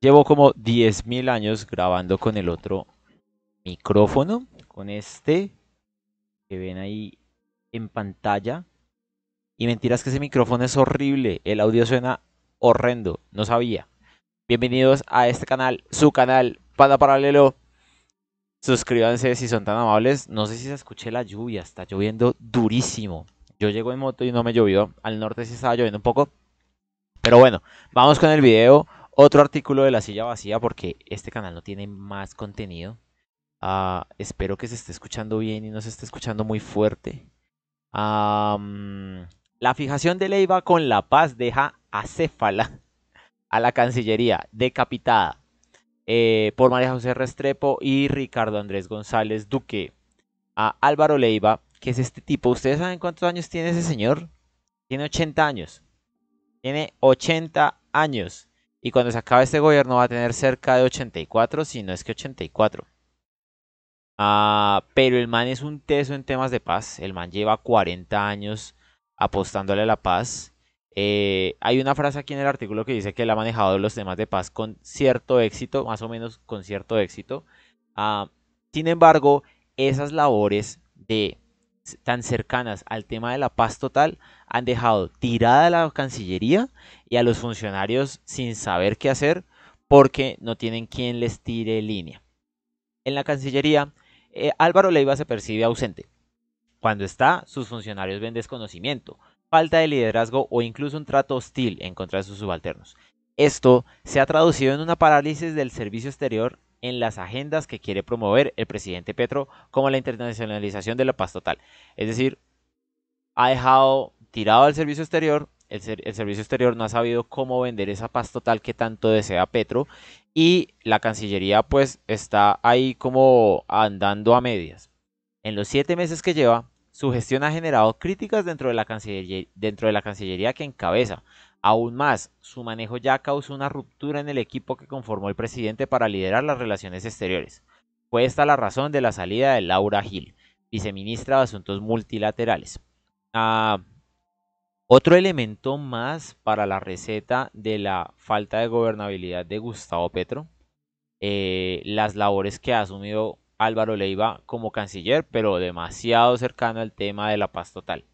Llevo como 10.000 años grabando con el otro micrófono, con este que ven ahí en pantalla. Y mentiras que ese micrófono es horrible, el audio suena horrendo, no sabía. Bienvenidos a este canal, su canal, Panda Paralelo. Suscríbanse si son tan amables. No sé si se escuché la lluvia, está lloviendo durísimo. Yo llego en moto y no me llovió. Al norte sí estaba lloviendo un poco. Pero bueno, vamos con el video otro artículo de la silla vacía porque este canal no tiene más contenido. Ah, espero que se esté escuchando bien y no se esté escuchando muy fuerte. la fijación de Leiva con La Paz deja acéfala a la Cancillería, decapitada eh, por María José Restrepo y Ricardo Andrés González Duque. A Álvaro Leiva, que es este tipo. ¿Ustedes saben cuántos años tiene ese señor? Tiene 80 años. Tiene 80 años y cuando se acabe este gobierno va a tener cerca de 84, si no es que 84. Ah, pero el man es un teso en temas de paz. El man lleva 40 años apostándole a la paz. Eh, hay una frase aquí en el artículo que dice que él ha manejado los temas de paz con cierto éxito, más o menos con cierto éxito. Ah, sin embargo, esas labores de tan cercanas al tema de la paz total han dejado tirada la Cancillería y a los funcionarios sin saber qué hacer porque no tienen quien les tire línea. En la Cancillería, eh, Álvaro Leiva se percibe ausente. Cuando está, sus funcionarios ven desconocimiento, falta de liderazgo o incluso un trato hostil en contra de sus subalternos. Esto se ha traducido en una parálisis del servicio exterior en las agendas que quiere promover el presidente Petro, como la internacionalización de la paz total. Es decir, ha dejado tirado al servicio exterior el, Servicio Exterior no ha sabido cómo vender esa paz total que tanto desea Petro y la Cancillería pues está ahí como andando a medias. En los siete meses que lleva, su gestión ha generado críticas dentro de la Cancillería, que encabeza. Aún más, su manejo ya causó una ruptura en el equipo que conformó el presidente para liderar las relaciones exteriores. Fue esta la razón de la salida de Laura Gil, viceministra de Asuntos Multilaterales. Ah, otro elemento más para la receta de la falta de gobernabilidad de Gustavo Petro, eh, las labores que ha asumido Álvaro Leiva como canciller, pero demasiado cercano al tema de la paz total.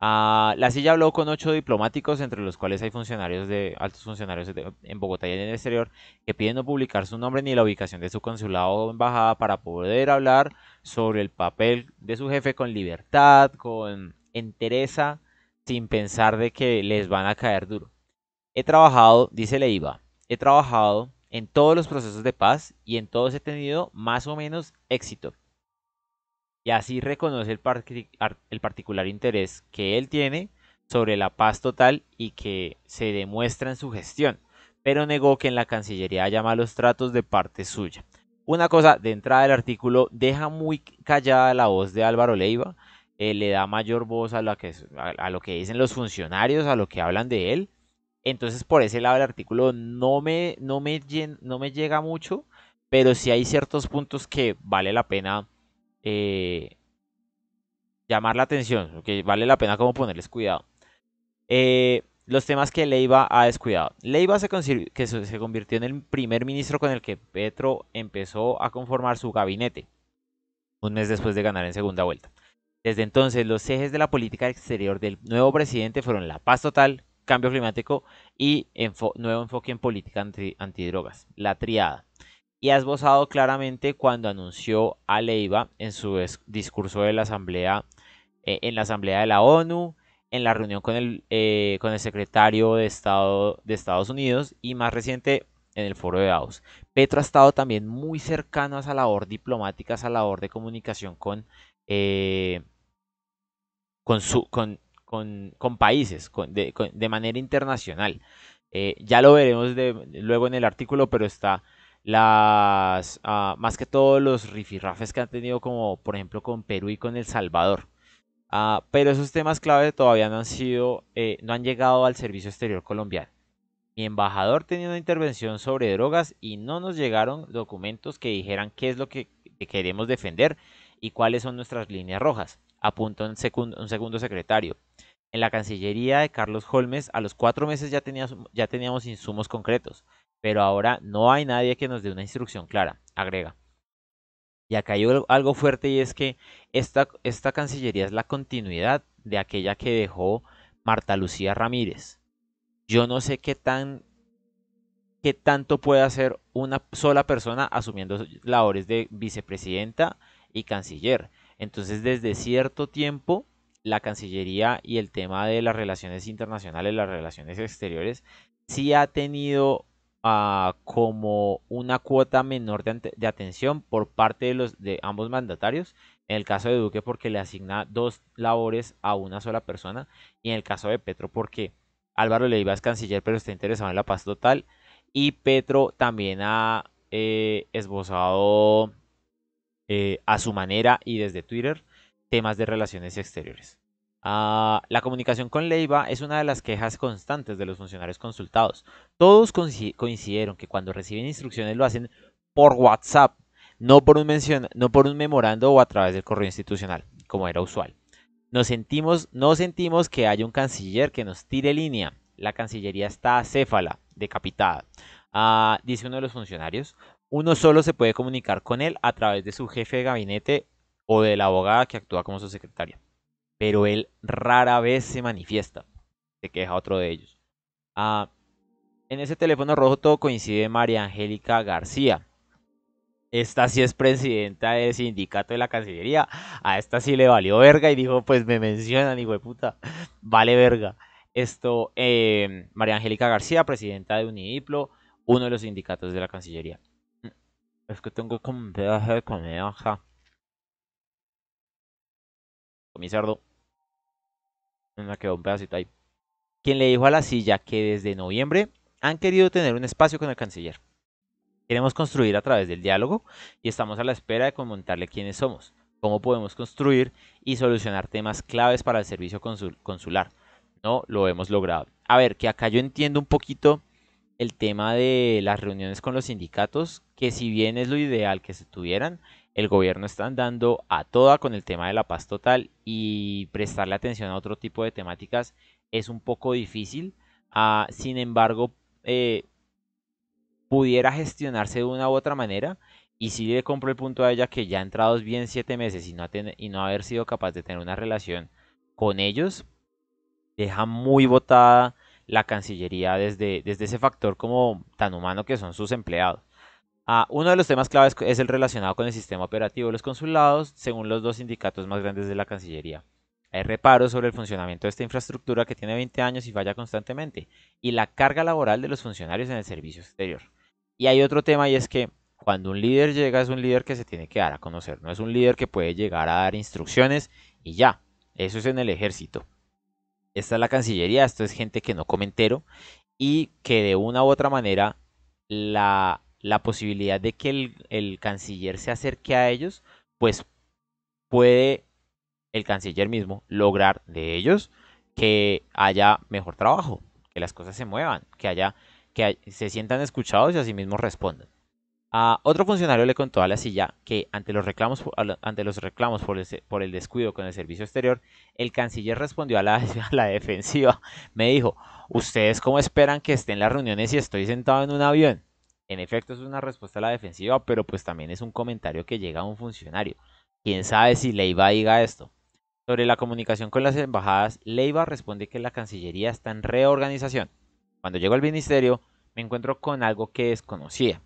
Ah, la silla habló con ocho diplomáticos, entre los cuales hay funcionarios de altos funcionarios en Bogotá y en el exterior, que piden no publicar su nombre ni la ubicación de su consulado o embajada para poder hablar sobre el papel de su jefe con libertad, con entereza sin pensar de que les van a caer duro. He trabajado, dice Leiva, he trabajado en todos los procesos de paz y en todos he tenido más o menos éxito. Y así reconoce el, particular interés que él tiene sobre la paz total y que se demuestra en su gestión, pero negó que en la Cancillería haya malos tratos de parte suya. Una cosa, de entrada del artículo, deja muy callada la voz de Álvaro Leiva, eh, le da mayor voz a lo, que, a, lo que dicen los funcionarios, a lo que hablan de él. Entonces por ese lado el artículo no me, no me, no me llega mucho, pero sí hay ciertos puntos que vale la pena eh, llamar la atención, que vale la pena como ponerles cuidado. Eh, los temas que Leiva ha descuidado. Leiva se, que se convirtió en el primer ministro con el que Petro empezó a conformar su gabinete, un mes después de ganar en segunda vuelta. Desde entonces, los ejes de la política exterior del nuevo presidente fueron la paz total, cambio climático y nuevo enfoque en política antidrogas, la triada. Y ha esbozado claramente cuando anunció a Leiva en su discurso de la asamblea, eh, en la asamblea de la ONU, en la reunión con el, eh, con el secretario de Estado de Estados Unidos y más reciente en el foro de Davos. Petro ha estado también muy cercano a esa labor diplomática, a esa labor de comunicación con eh, con, con, países de, manera internacional. Eh, ya lo veremos de, luego en el artículo, pero está las ah, más que todos los rifirrafes que han tenido como por ejemplo con Perú y con El Salvador. Ah, pero esos temas clave todavía no han sido, eh, no han llegado al servicio exterior colombiano. Mi embajador tenía una intervención sobre drogas y no nos llegaron documentos que dijeran qué es lo que queremos defender y cuáles son nuestras líneas rojas apunta un segundo, un segundo secretario. En la Cancillería de Carlos Holmes, a los cuatro meses ya teníamos, ya teníamos insumos concretos, pero ahora no hay nadie que nos dé una instrucción clara, agrega. Y acá hay algo fuerte y es que esta, esta Cancillería es la continuidad de aquella que dejó Marta Lucía Ramírez. Yo no sé qué tan qué tanto puede hacer una sola persona asumiendo labores de vicepresidenta y canciller. Entonces, desde cierto tiempo, la Cancillería y el tema de las relaciones internacionales, las relaciones exteriores, sí ha tenido ah, como una cuota menor de, atención por parte de, los, de ambos mandatarios. En el caso de Duque porque le asigna dos labores a una sola persona y en el caso de Petro porque Álvaro iba es canciller pero está interesado en la paz total y Petro también ha eh, esbozado eh, a su manera y desde Twitter temas de relaciones exteriores. Ah, la comunicación con Leiva es una de las quejas constantes de los funcionarios consultados. Todos coincidieron que cuando reciben instrucciones lo hacen por WhatsApp, no por un, no por un memorando o a través del correo institucional, como era usual. Nos sentimos, no sentimos que haya un canciller que nos tire línea. La cancillería está acéfala, decapitada. Ah, dice uno de los funcionarios, uno solo se puede comunicar con él a través de su jefe de gabinete o de la abogada que actúa como su secretaria. Pero él rara vez se manifiesta, se queja otro de ellos. Ah, en ese teléfono rojo todo coincide María Angélica García. Esta sí es presidenta del sindicato de la Cancillería. A esta sí le valió verga y dijo, pues me mencionan, hijo de puta. Vale verga. Esto, eh, María Angélica García, presidenta de Unidiplo, uno de los sindicatos de la Cancillería. Es que tengo como un de coneja. Con mi cerdo. Me quedó un pedacito ahí. Quien le dijo a la silla que desde noviembre han querido tener un espacio con el canciller. Queremos construir a través del diálogo y estamos a la espera de comentarle quiénes somos, cómo podemos construir y solucionar temas claves para el servicio consular. No lo hemos logrado. A ver, que acá yo entiendo un poquito el tema de las reuniones con los sindicatos, que si bien es lo ideal que se tuvieran, el gobierno está andando a toda con el tema de la paz total y prestarle atención a otro tipo de temáticas es un poco difícil. Ah, sin embargo, eh, pudiera gestionarse de una u otra manera. Y si le compro el punto a ella que ya entrados bien siete meses y no, ha y no haber sido capaz de tener una relación con ellos, deja muy botada la Cancillería desde, desde ese factor como tan humano que son sus empleados. Ah, uno de los temas claves es el relacionado con el sistema operativo de los consulados, según los dos sindicatos más grandes de la Cancillería. Hay reparos sobre el funcionamiento de esta infraestructura que tiene 20 años y falla constantemente, y la carga laboral de los funcionarios en el servicio exterior. Y hay otro tema y es que cuando un líder llega es un líder que se tiene que dar a conocer, no es un líder que puede llegar a dar instrucciones y ya, eso es en el ejército. Esta es la Cancillería, esto es gente que no come entero y que de una u otra manera la la posibilidad de que el, canciller se acerque a ellos, pues puede el canciller mismo lograr de ellos que haya mejor trabajo, que las cosas se muevan, que haya que se sientan escuchados y asimismo respondan. A otro funcionario le contó a la silla que ante los reclamos, ante los reclamos por, el, descuido con el servicio exterior, el canciller respondió a la, la defensiva. Me dijo, ¿ustedes cómo esperan que estén las reuniones si estoy sentado en un avión? En efecto, es una respuesta a la defensiva, pero pues también es un comentario que llega a un funcionario. Quién sabe si Leiva diga esto. Sobre la comunicación con las embajadas, Leiva responde que la Cancillería está en reorganización. Cuando llego al ministerio, me encuentro con algo que desconocía.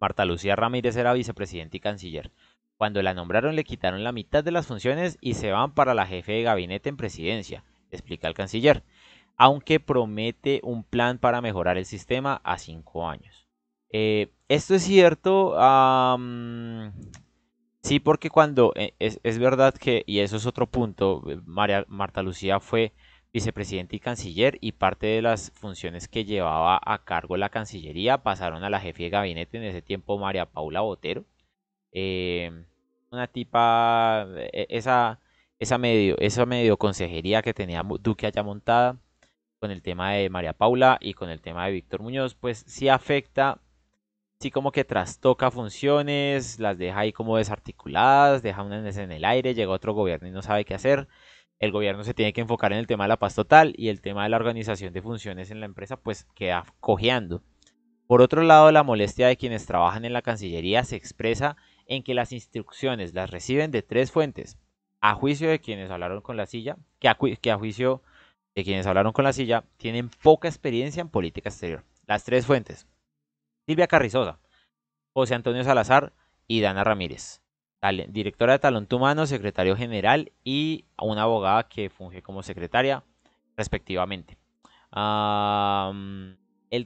Marta Lucía Ramírez era vicepresidente y canciller. Cuando la nombraron le quitaron la mitad de las funciones y se van para la jefe de gabinete en presidencia, explica el canciller, aunque promete un plan para mejorar el sistema a cinco años. Eh, esto es cierto. sí, porque cuando eh, es, es, verdad que, y eso es otro punto, eh, María, Marta Lucía fue vicepresidente y canciller y parte de las funciones que llevaba a cargo la Cancillería pasaron a la jefe de gabinete en ese tiempo, María Paula Botero. Em, una tipa, esa, esa, medio, esa medio consejería que tenía Duque allá montada con el tema de María Paula y con el tema de Víctor Muñoz, pues sí afecta sí como que trastoca funciones, las deja ahí como desarticuladas, deja unas en el aire, llega otro gobierno y no sabe qué hacer. El gobierno se tiene que enfocar en el tema de la paz total y el tema de la organización de funciones en la empresa pues queda cojeando. Por otro lado, la molestia de quienes trabajan en la Cancillería se expresa en que las instrucciones las reciben de tres fuentes, a juicio de quienes hablaron con la silla, que que a juicio de quienes hablaron con la silla tienen poca experiencia en política exterior. Las tres fuentes, Silvia Carrizosa, José Antonio Salazar y Dana Ramírez. Directora de Talento Humano, secretario general y una abogada que funge como secretaria, respectivamente. el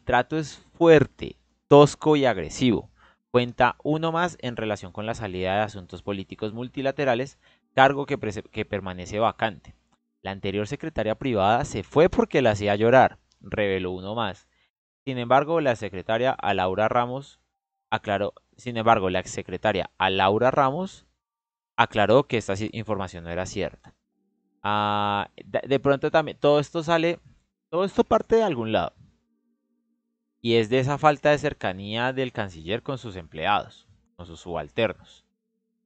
trato es fuerte, tosco y agresivo. Cuenta uno más en relación con la salida de asuntos políticos multilaterales, cargo que, que permanece vacante. La anterior secretaria privada se fue porque la hacía llorar, reveló uno más. Sin embargo, la secretaria a Laura Ramos aclaró, sin embargo, la secretaria a Laura Ramos aclaró que esta información no era cierta. Ah, de, pronto también todo esto sale, todo esto parte de algún lado. Y es de esa falta de cercanía del canciller con sus empleados, con sus subalternos.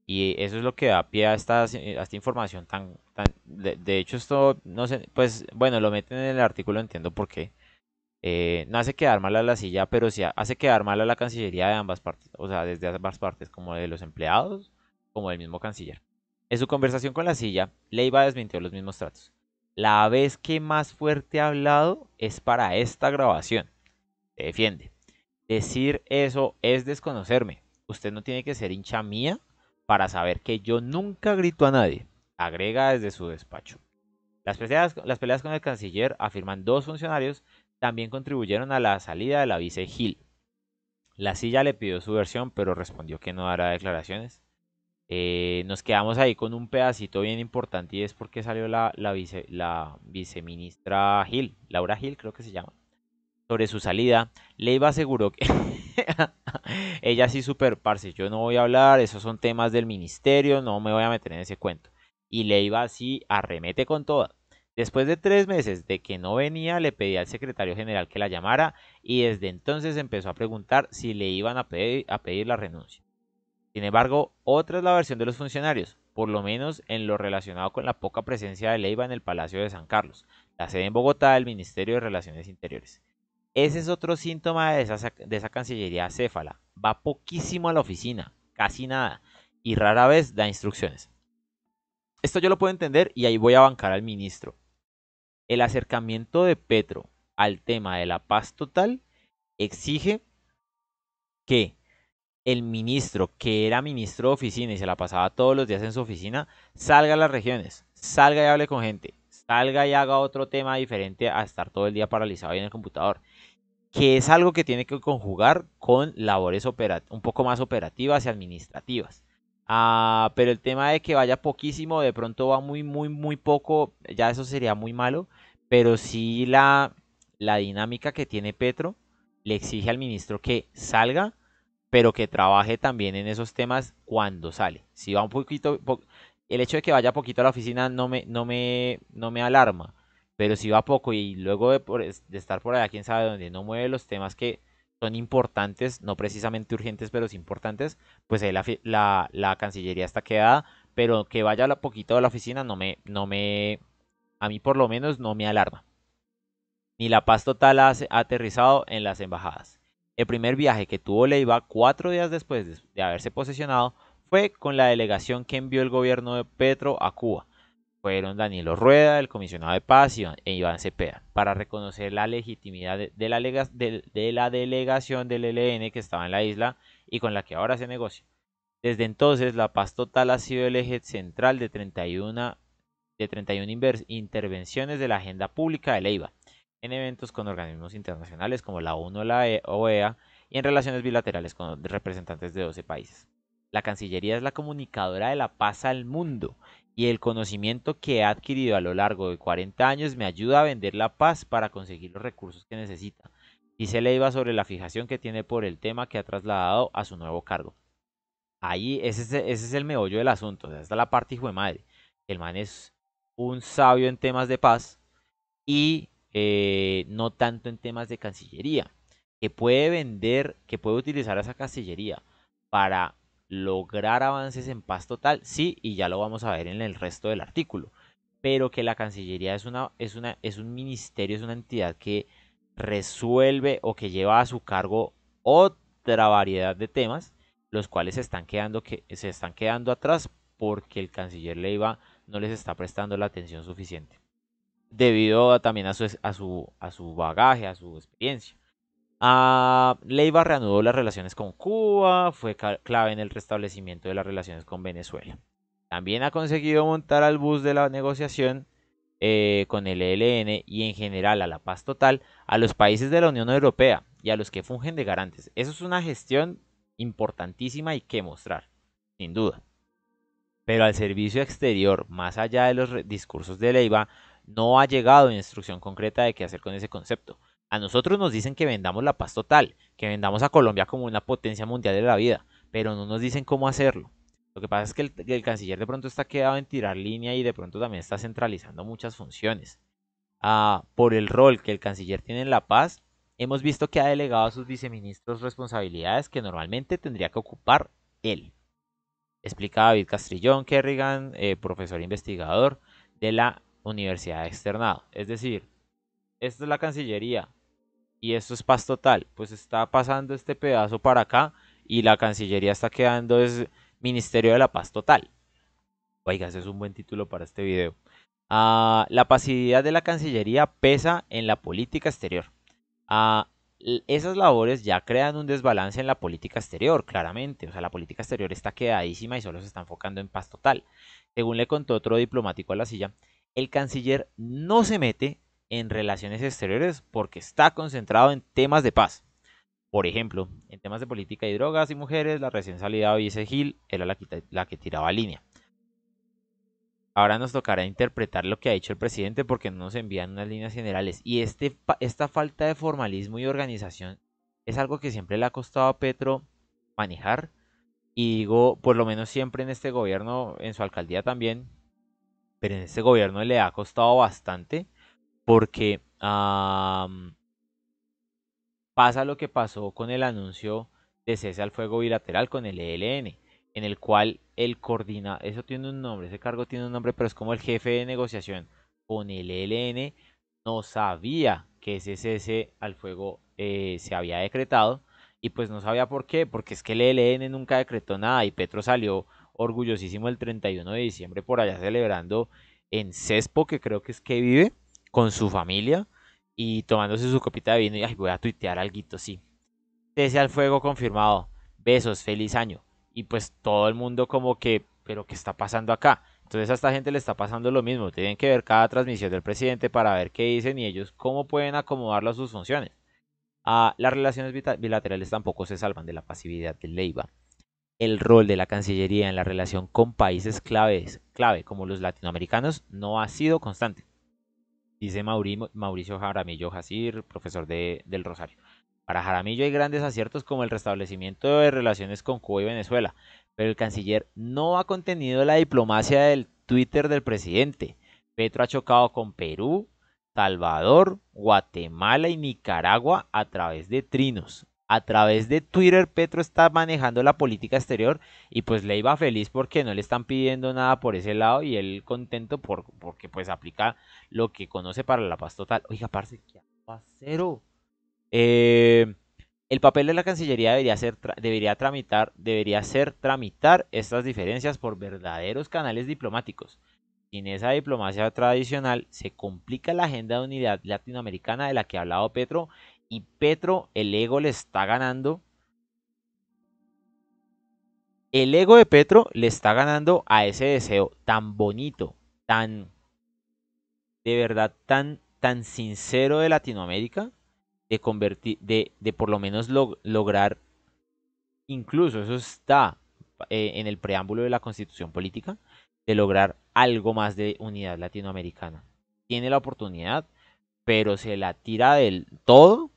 Y eso es lo que da pie a esta, información tan... de, de, hecho, esto, no sé, pues bueno, lo meten en el artículo, entiendo por qué. Eh, no hace quedar mal a la silla, pero sí hace quedar mal a la Cancillería de ambas partes, o sea, desde ambas partes, como de los empleados, como del mismo canciller. En su conversación con la silla, Leiva desmintió los mismos tratos. La vez que más fuerte ha hablado es para esta grabación. Se defiende. Decir eso es desconocerme. Usted no tiene que ser hincha mía para saber que yo nunca grito a nadie, agrega desde su despacho. Las las peleas con el canciller, afirman dos funcionarios, también contribuyeron a la salida de la vice Gil. La silla le pidió su versión, pero respondió que no dará declaraciones. Eh, nos quedamos ahí con un pedacito bien importante y es porque salió la, la viceministra Gil, Laura Gil creo que se llama, sobre su salida. Leiva aseguró que ella sí super parce, yo no voy a hablar, esos son temas del ministerio, no me voy a meter en ese cuento. Y Leiva sí arremete con toda. Después de tres meses de que no venía, le pedí al secretario general que la llamara y desde entonces empezó a preguntar si le iban a pedir, la renuncia. Sin embargo, otra es la versión de los funcionarios, por lo menos en lo relacionado con la poca presencia de Leiva en el Palacio de San Carlos, la sede en Bogotá del Ministerio de Relaciones Interiores. Ese es otro síntoma de esa, de esa Cancillería céfala. Va poquísimo a la oficina, casi nada, y rara vez da instrucciones. Esto yo lo puedo entender y ahí voy a bancar al ministro. El acercamiento de Petro al tema de la paz total exige que el ministro que era ministro de oficina y se la pasaba todos los días en su oficina, salga a las regiones, salga y hable con gente, salga y haga otro tema diferente a estar todo el día paralizado en el computador, que es algo que tiene que conjugar con labores un poco más operativas y administrativas. Ah, pero el tema de que vaya poquísimo, de pronto va muy, muy, muy poco, ya eso sería muy malo. Pero sí la, la dinámica que tiene Petro le exige al ministro que salga, pero que trabaje también en esos temas cuando sale. Si va un poquito, el hecho de que vaya poquito a la oficina no me, no me, no me alarma, pero si va poco y luego de, de estar por allá, quién sabe dónde, no mueve los temas que son importantes, no precisamente urgentes, pero son importantes, pues ahí la, la Cancillería está quedada, pero que vaya a poquito a la oficina no me, no me, a mí por lo menos no me alarma. Ni la paz total ha, aterrizado en las embajadas. El primer viaje que tuvo Leiva cuatro días después de haberse posesionado fue con la delegación que envió el gobierno de Petro a Cuba, fueron Danilo Rueda, el comisionado de paz y Iván e Cepeda, para reconocer la legitimidad de la, de, la, delegación del ELN que estaba en la isla y con la que ahora se negocia. Desde entonces, la paz total ha sido el eje central de 31, intervenciones de la agenda pública de Leiva, en eventos con organismos internacionales como la ONU la e-, OEA y en relaciones bilaterales con representantes de 12 países. La Cancillería es la comunicadora de la paz al mundo y el conocimiento que he adquirido a lo largo de 40 años me ayuda a vender la paz para conseguir los recursos que necesita. Y se le iba sobre la fijación que tiene por el tema que ha trasladado a su nuevo cargo. Ahí ese, es el meollo del asunto, o sea, está la parte hijo de madre. El man es un sabio en temas de paz y eh, no tanto en temas de cancillería, que puede vender, que puede utilizar esa cancillería para lograr avances en paz total, sí, y ya lo vamos a ver en el resto del artículo, pero que la Cancillería es, una, es, una, es un ministerio, es una entidad que resuelve o que lleva a su cargo otra variedad de temas, los cuales se están quedando, que, se están quedando atrás porque el canciller Leiva no les está prestando la atención suficiente, debido también a su, a, su, a su bagaje, a su experiencia. Ah, Leiva reanudó las relaciones con Cuba, fue clave en el restablecimiento de las relaciones con Venezuela. También ha conseguido montar al bus de la negociación eh, con el ELN y en general a la paz total a los países de la Unión Europea y a los que fungen de garantes. Eso es una gestión importantísima y que mostrar, sin duda. Pero al servicio exterior, más allá de los discursos de Leiva, no ha llegado instrucción concreta de qué hacer con ese concepto. A nosotros nos dicen que vendamos la paz total, que vendamos a Colombia como una potencia mundial de la vida, pero no nos dicen cómo hacerlo. Lo que pasa es que el, canciller de pronto está quedado en tirar línea y de pronto también está centralizando muchas funciones. Ah, por el rol que el canciller tiene en la paz, hemos visto que ha delegado a sus viceministros responsabilidades que normalmente tendría que ocupar él. Explica David Castrillón Kerrigan, eh, profesor investigador de la Universidad de Externado. Es decir, esta es la Cancillería, y esto es paz total, pues está pasando este pedazo para acá y la Cancillería está quedando es Ministerio de la Paz Total. Oiga, ese es un buen título para este video. Ah, la pasividad de la Cancillería pesa en la política exterior. Ah, esas labores ya crean un desbalance en la política exterior, claramente. O sea, la política exterior está quedadísima y solo se está enfocando en paz total. Según le contó otro diplomático a la silla, el canciller no se mete en relaciones exteriores porque está concentrado en temas de paz. Por ejemplo, en temas de política y drogas y mujeres, la recién salida Vice Gil era la que, la que tiraba línea. Ahora nos tocará interpretar lo que ha dicho el presidente porque no nos envían unas líneas generales. Y este, esta falta de formalismo y organización es algo que siempre le ha costado a Petro manejar. Y digo, por lo menos siempre en este gobierno, en su alcaldía también, pero en este gobierno le ha costado bastante porque pasa lo que pasó con el anuncio de cese al fuego bilateral con el ELN, en el cual el coordina, eso tiene un nombre, ese cargo tiene un nombre, pero es como el jefe de negociación con el ELN, no sabía que ese cese al fuego eh, se había decretado y pues no sabía por qué, porque es que el ELN nunca decretó nada y Petro salió orgullosísimo el 31 de diciembre por allá celebrando en Cespo, que creo que es que vive, con su familia y tomándose su copita de vino y voy a tuitear algo, sí. Desea al fuego confirmado. Besos, feliz año. Y pues todo el mundo como que, pero ¿qué está pasando acá? Entonces a esta gente le está pasando lo mismo. Tienen que ver cada transmisión del presidente para ver qué dicen y ellos cómo pueden acomodarlo a sus funciones. Ah, las relaciones bilaterales tampoco se salvan de la pasividad del Leiva. El rol de la Cancillería en la relación con países claves, clave como los latinoamericanos no ha sido constante. Dice Mauricio Jaramillo Jacir, profesor de, del Rosario. Para Jaramillo hay grandes aciertos como el restablecimiento de relaciones con Cuba y Venezuela, pero el canciller no ha contenido la diplomacia del Twitter del presidente. Petro ha chocado con Perú, Salvador, Guatemala y Nicaragua a través de trinos a través de Twitter Petro está manejando la política exterior y pues le iba feliz porque no le están pidiendo nada por ese lado y él contento porque pues aplica lo que conoce para la paz total. Oiga, parce, qué cero eh, el papel de la Cancillería debería ser, debería tramitar, debería ser tramitar estas diferencias por verdaderos canales diplomáticos. Sin esa diplomacia tradicional se complica la agenda de unidad latinoamericana de la que ha hablado Petro y Petro, el ego le está ganando. El ego de Petro le está ganando a ese deseo tan bonito, tan de verdad tan tan sincero de Latinoamérica de convertir de, por lo menos lograr incluso eso está eh, en el preámbulo de la Constitución política de lograr algo más de unidad latinoamericana. Tiene la oportunidad, pero se la tira del todo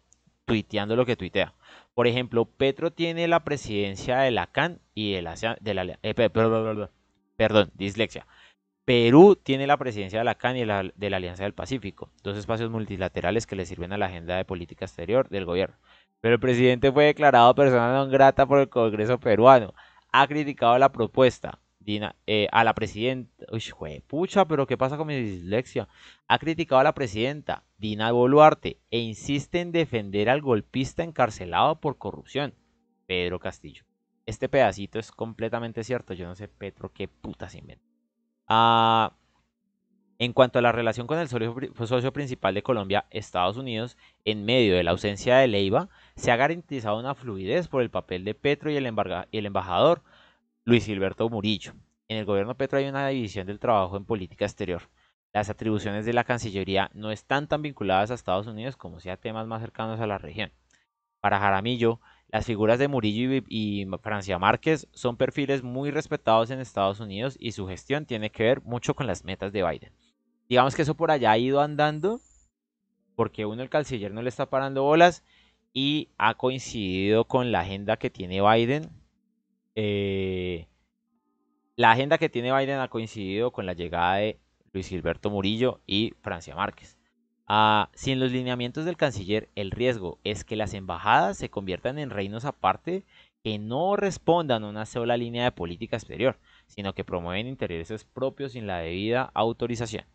tuiteando lo que tuitea. Por ejemplo, Petro tiene la presidencia de la CAN y de la, perdón, dislexia. Perú tiene la presidencia de la CAN y de la Alianza del Pacífico, dos espacios multilaterales que le sirven a la agenda de política exterior del gobierno. Pero el presidente fue declarado persona no grata por el Congreso peruano. Ha criticado la propuesta, Dina, eh, a la presidenta, uy, pucha, pero ¿qué pasa con mi dislexia? Ha criticado a la presidenta Dina Boluarte e insiste en defender al golpista encarcelado por corrupción, Pedro Castillo. Este pedacito es completamente cierto, yo no sé, Petro, qué puta se inventa. Ah, en cuanto a la relación con el socio, principal de Colombia, Estados Unidos, en medio de la ausencia de Leiva, se ha garantizado una fluidez por el papel de Petro y el embajador Luis Gilberto Murillo. En el gobierno Petro hay una división del trabajo en política exterior. Las atribuciones de la Cancillería no están tan vinculadas a Estados Unidos como sea temas más cercanos a la región. Para Jaramillo, las figuras de Murillo y, Francia Márquez son perfiles muy respetados en Estados Unidos y su gestión tiene que ver mucho con las metas de Biden. Digamos que eso por allá ha ido andando porque uno, el canciller no le está parando bolas y ha coincidido con la agenda que tiene Biden eh, la agenda que tiene Biden ha coincidido con la llegada de Luis Gilberto Murillo y Francia Márquez. Ah, si en los lineamientos del canciller, el riesgo es que las embajadas se conviertan en reinos aparte que no respondan a una sola línea de política exterior, sino que promueven intereses propios sin la debida autorización.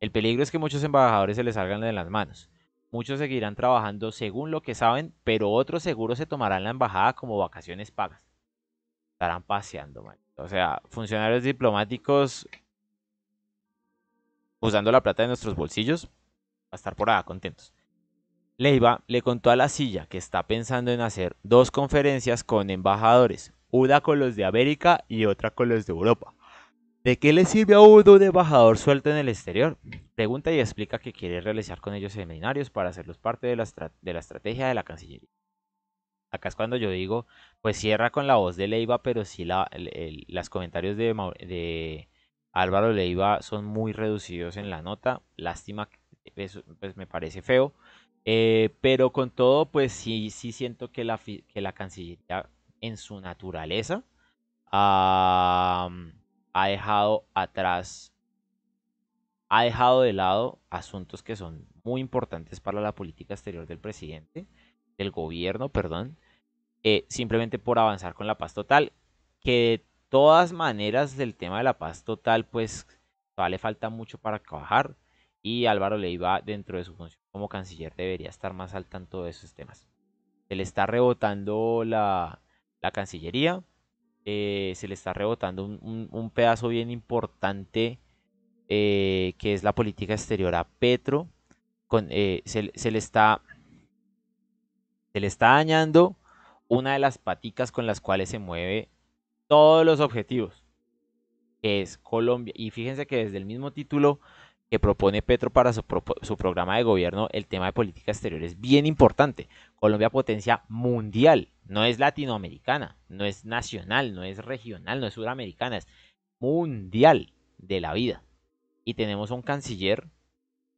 El peligro es que muchos embajadores se les salgan de las manos. Muchos seguirán trabajando según lo que saben, pero otros seguro se tomarán la embajada como vacaciones pagas estarán paseando, O sea, funcionarios diplomáticos usando la plata de nuestros bolsillos va a estar por ahí, contentos. Leiva le contó a la silla que está pensando en hacer dos conferencias con embajadores, una con los de América y otra con los de Europa. ¿De qué le sirve a uno de embajador suelto en el exterior? Pregunta y explica que quiere realizar con ellos seminarios para hacerlos parte de la estrategia de la Cancillería acá es cuando yo digo, pues cierra con la voz de Leiva, pero sí los comentarios de, Álvaro Leiva son muy reducidos en la nota. Lástima, pues, pues me parece feo. Eh, pero con todo, pues sí, sí siento que la, Cancillería en su naturaleza ah, ha dejado atrás, ha dejado de lado asuntos que son muy importantes para la política exterior del presidente el gobierno, perdón, eh, simplemente por avanzar con la paz total, que de todas maneras el tema de la paz total, pues vale le falta mucho para trabajar y Álvaro Leiva dentro de su función como canciller debería estar más al tanto de esos temas. Se le está rebotando la, Cancillería. Eh, se le está rebotando un, pedazo bien importante eh, que es la política exterior a Petro. Con, se, se, le está se le está dañando una de las paticas con las cuales se mueve todos los objetivos, que es Colombia. Y fíjense que desde el mismo título que propone Petro para su, programa de gobierno, el tema de política exterior es bien importante. Colombia potencia mundial, no es latinoamericana, no es nacional, no es regional, no es suramericana, es mundial de la vida. Y tenemos un canciller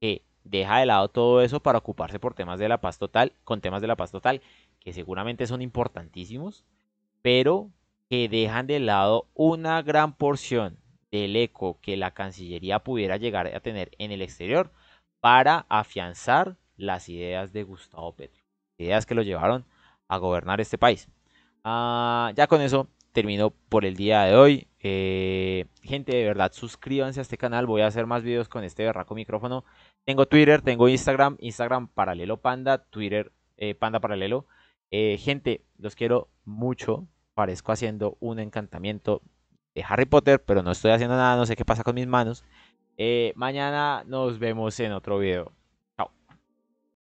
que deja de lado todo eso para ocuparse por temas de la paz total, con temas de la paz total, que seguramente son importantísimos, pero que dejan de lado una gran porción del eco que la Cancillería pudiera llegar a tener en el exterior para afianzar las ideas de Gustavo Petro, ideas que lo llevaron a gobernar este país. Ah, ya con eso termino por el día de hoy. Eh, gente, de verdad, suscríbanse a este canal. Voy a hacer más videos con este berraco micrófono. Tengo Twitter, tengo Instagram, Instagram paralelo panda, Twitter eh, panda paralelo. Eh, gente, los quiero mucho. Parezco haciendo un encantamiento de Harry Potter, pero no estoy haciendo nada, no sé qué pasa con mis manos. Eh, mañana nos vemos en otro video.